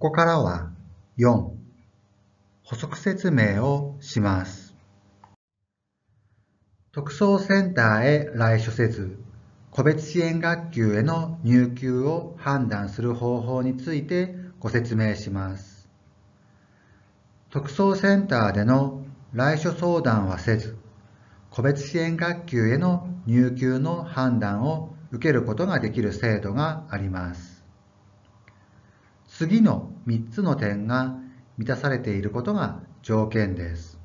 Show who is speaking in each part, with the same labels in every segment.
Speaker 1: ここからは4補足説明をします。特捜センターへ来所せず、個別支援学級への入級を判断する方法についてご説明します。特捜センターでの来所相談はせず、個別支援学級への入級の判断を受けることができる制度があります。次の3つの点が満たされていることが条件です。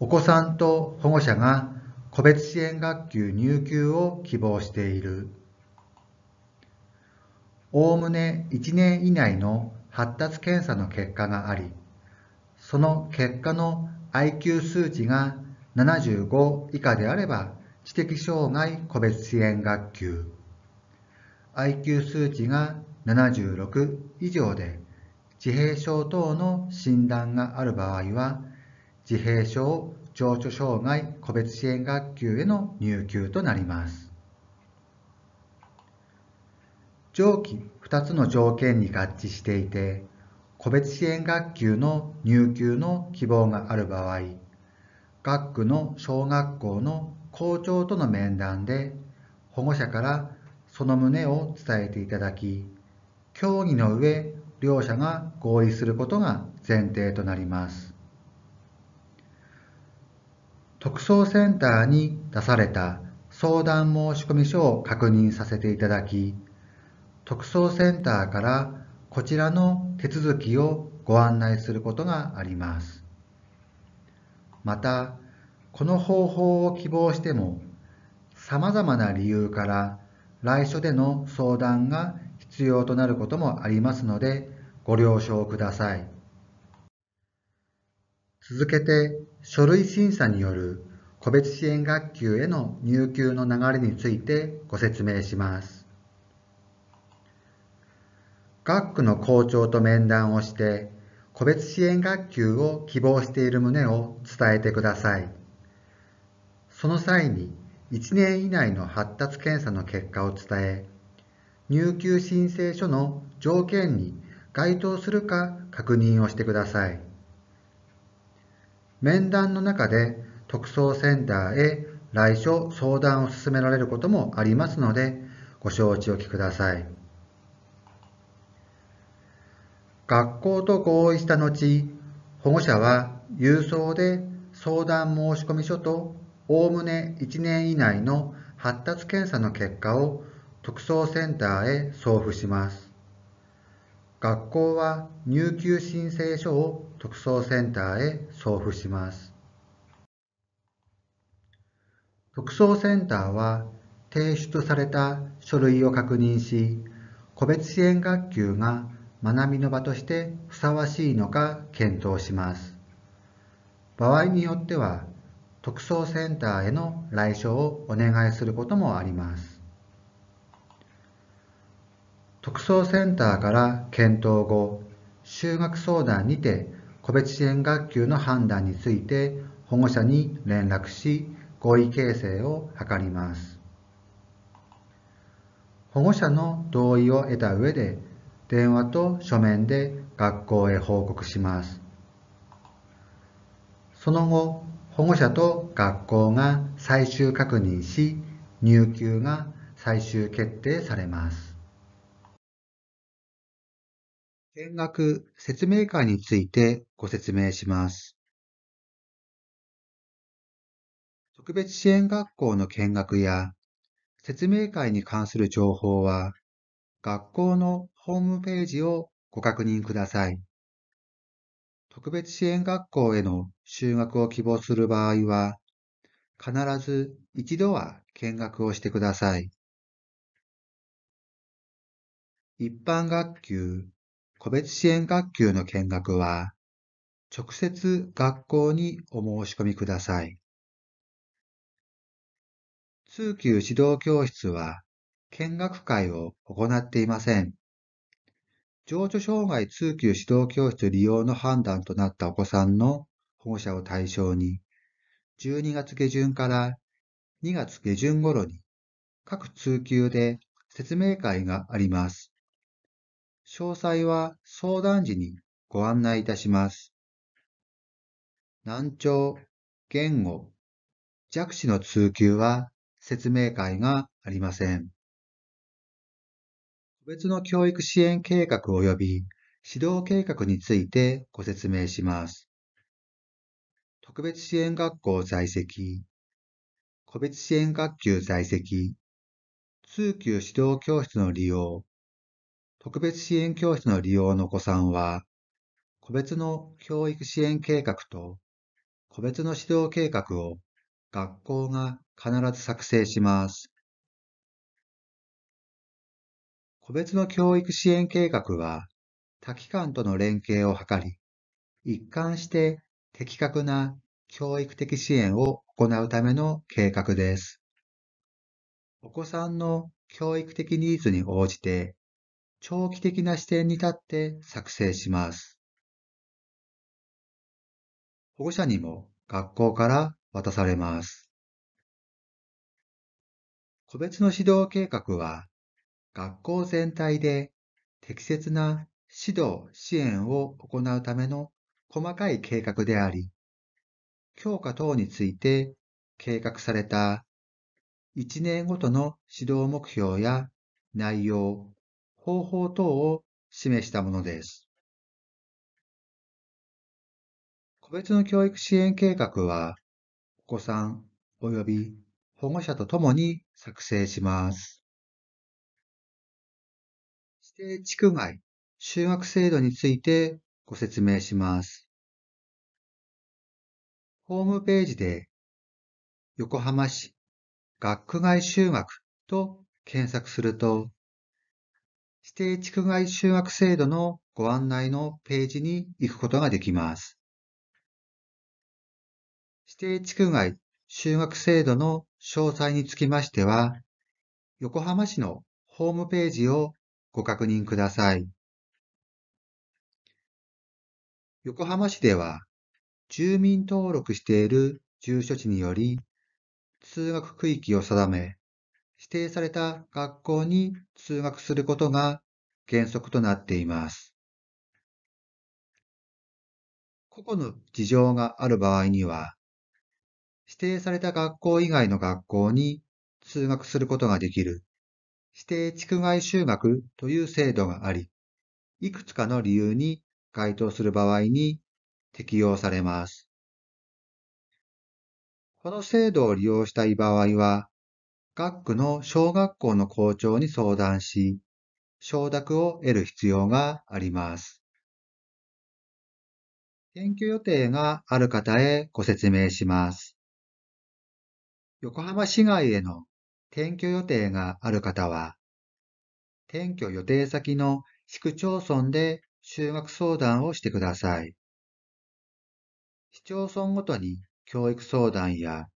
Speaker 1: お子さんと保護者が個別支援学級入級を希望している。おおむね1年以内の発達検査の結果があり、その結果の IQ 数値が75以下であれば、知的障害個別支援学級。IQ 数値が76以上で自閉症等の診断がある場合は自閉症情緒障害個別支援学級への入級となります上記2つの条件に合致していて個別支援学級の入級の希望がある場合学区の小学校の校長との面談で保護者からその旨を伝えていただき、協議の上、両者が合意することが前提となります。特捜センターに出された相談申込書を確認させていただき、特捜センターからこちらの手続きをご案内することがあります。また、この方法を希望しても、様々な理由から来所での相談が必要となることもありますので、ご了承ください。続けて、書類審査による個別支援学級への入級の流れについてご説明します。学区の校長と面談をして、個別支援学級を希望している旨を伝えてください。その際に、1年以内の発達検査の結果を伝え、入給申請書の条件に該当するか確認をしてください。面談の中で特捜センターへ来所相談を進められることもありますので、ご承知おきください。学校と合意した後、保護者は郵送で相談申込書とおおむね1年以内の発達検査の結果を特捜センターへ送付します。学校は入級申請書を特捜センターへ送付します。特捜センターは提出された書類を確認し、個別支援学級が学びの場としてふさわしいのか検討します。場合によっては特捜センターへの来所をお願いすることもあります。特捜センターから検討後、就学相談にて個別支援学級の判断について保護者に連絡し、合意形成を図ります。保護者の同意を得た上で、電話と書面で学校へ報告します。その後、保護者と学校が最終確認し、入級が最終決定されます。見学説明会についてご説明します。特別支援学校の見学や説明会に関する情報は学校のホームページをご確認ください。特別支援学校への修学を希望する場合は、必ず一度は見学をしてください。一般学級、個別支援学級の見学は、直接学校にお申し込みください。通級指導教室は見学会を行っていません。情緒障害通級指導教室利用の判断となったお子さんの保護者を対象に、12月下旬から2月下旬頃に各通級で説明会があります。詳細は相談時にご案内いたします。難聴、言語、弱視の通級は説明会がありません。個別の教育支援計画及び指導計画についてご説明します。特別支援学校在籍、個別支援学級在籍、通級指導教室の利用、特別支援教室の利用のお子さんは、個別の教育支援計画と個別の指導計画を学校が必ず作成します。個別の教育支援計画は、他機関との連携を図り、一貫して的確な教育的支援を行うための計画です。お子さんの教育的ニーズに応じて、長期的な視点に立って作成します。保護者にも学校から渡されます。個別の指導計画は、学校全体で適切な指導・支援を行うための細かい計画であり、教科等について計画された1年ごとの指導目標や内容、方法等を示したものです。個別の教育支援計画は、お子さん及び保護者と共に作成します。指定地区外就学制度についてご説明します。ホームページで横浜市学区外就学と検索すると指定地区外就学制度のご案内のページに行くことができます。指定地区外就学制度の詳細につきましては、横浜市のホームページをご確認ください。横浜市では、住民登録している住所地により、通学区域を定め、指定された学校に通学することが原則となっています。個々の事情がある場合には、指定された学校以外の学校に通学することができる指定地区外就学という制度があり、いくつかの理由に該当する場合に適用されます。この制度を利用したい場合は、学区の小学校の校長に相談し、承諾を得る必要があります。研究予定がある方へご説明します。横浜市外への転居予定がある方は、転居予定先の市区町村で就学相談をしてください。市町村ごとに教育相談や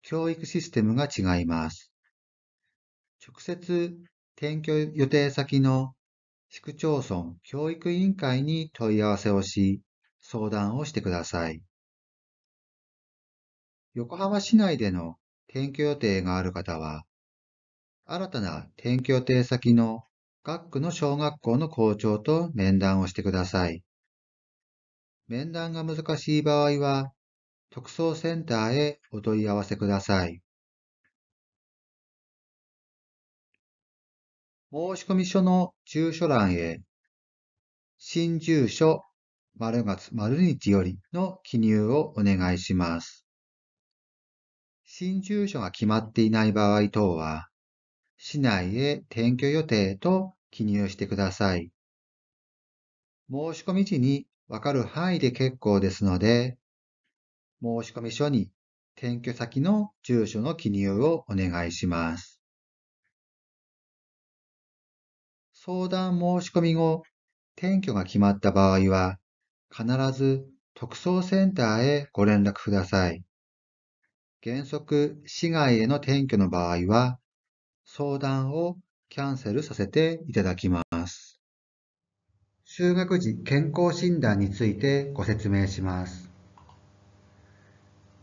Speaker 1: 教育システムが違います。直接転居予定先の市区町村教育委員会に問い合わせをし、相談をしてください。横浜市内での転居予定がある方は、新たな転居定先の学区の小学校の校長と面談をしてください。面談が難しい場合は、特捜センターへお問い合わせください。申込書の住所欄へ、新住所丸月丸日よりの記入をお願いします。新住所が決まっていない場合等は、市内へ転居予定と記入してください。申し込み時にわかる範囲で結構ですので、申し込み書に転居先の住所の記入をお願いします。相談申し込み後、転居が決まった場合は、必ず特捜センターへご連絡ください。原則、市外への転居の場合は、相談をキャンセルさせていただきます。就学時健康診断についてご説明します。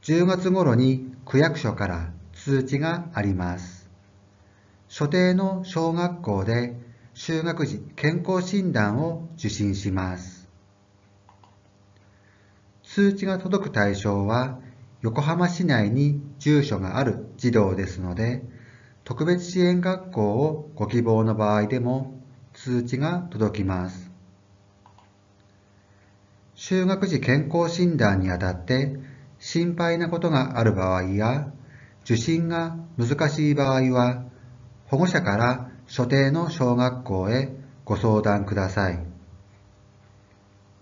Speaker 1: 10月頃に区役所から通知があります。所定の小学校で就学時健康診断を受診します。通知が届く対象は横浜市内に住所がある児童ですので、特別支援学校をご希望の場合でも通知が届きます。就学時健康診断にあたって心配なことがある場合や受診が難しい場合は保護者から所定の小学校へご相談ください。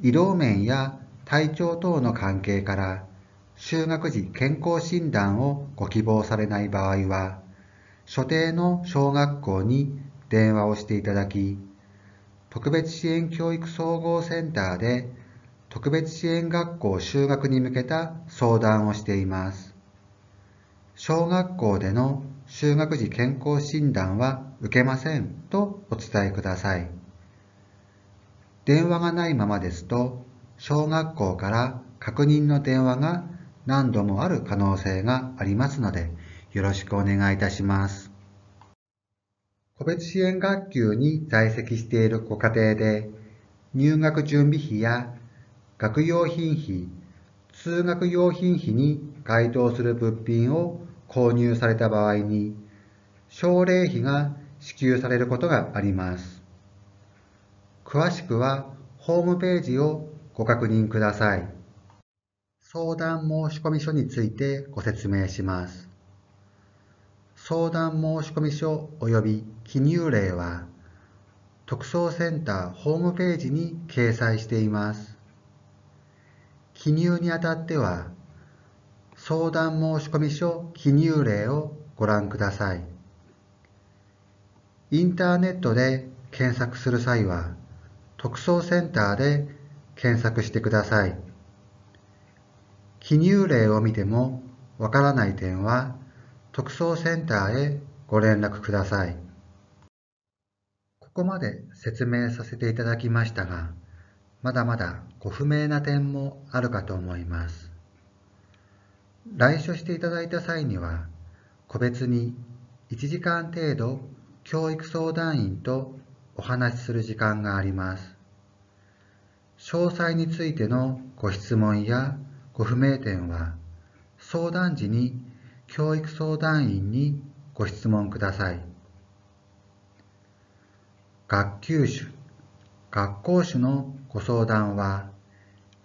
Speaker 1: 医療面や体調等の関係から就学時健康診断をご希望されない場合は所定の小学校に電話をしていただき、特別支援教育総合センターで特別支援学校就学に向けた相談をしています。小学校での就学時健康診断は受けませんとお伝えください。電話がないままですと、小学校から確認の電話が何度もある可能性がありますので、よろしくお願いいたします。個別支援学級に在籍しているご家庭で、入学準備費や学用品費、通学用品費に該当する物品を購入された場合に、奨励費が支給されることがあります。詳しくはホームページをご確認ください。相談申込書についてご説明します。相談申込書及び記入例は、特捜センターホームページに掲載しています。記入にあたっては、相談申込書記入例をご覧ください。インターネットで検索する際は、特捜センターで検索してください。記入例を見てもわからない点は特捜センターへご連絡ください。ここまで説明させていただきましたが、まだまだご不明な点もあるかと思います。来所していただいた際には、個別に1時間程度教育相談員とお話しする時間があります。詳細についてのご質問やご不明点は、相談時に教育相談員にご質問ください。学級主、学校主のご相談は、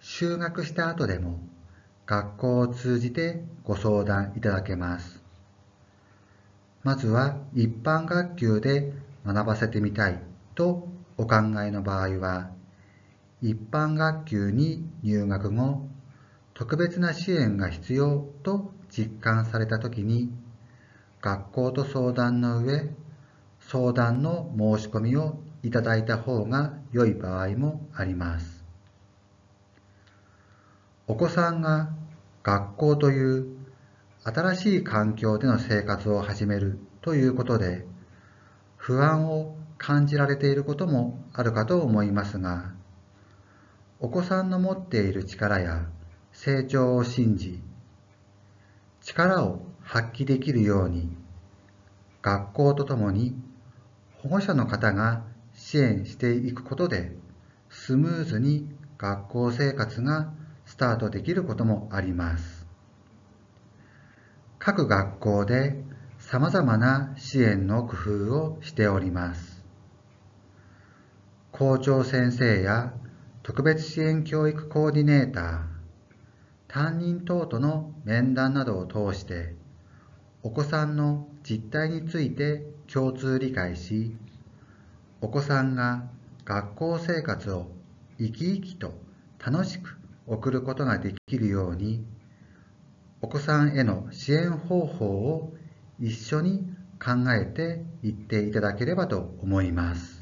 Speaker 1: 就学した後でも学校を通じてご相談いただけます。まずは一般学級で学ばせてみたいとお考えの場合は、一般学級に入学後、特別な支援が必要と実感された時に学校と相談の上相談の申し込みをいただいた方が良い場合もあります。お子さんが学校という新しい環境での生活を始めるということで不安を感じられていることもあるかと思いますがお子さんの持っている力や成長を信じ力を発揮できるように学校とともに保護者の方が支援していくことでスムーズに学校生活がスタートできることもあります各学校で様々な支援の工夫をしております校長先生や特別支援教育コーディネーター担任等との面談などを通してお子さんの実態について共通理解しお子さんが学校生活を生き生きと楽しく送ることができるようにお子さんへの支援方法を一緒に考えていっていただければと思います。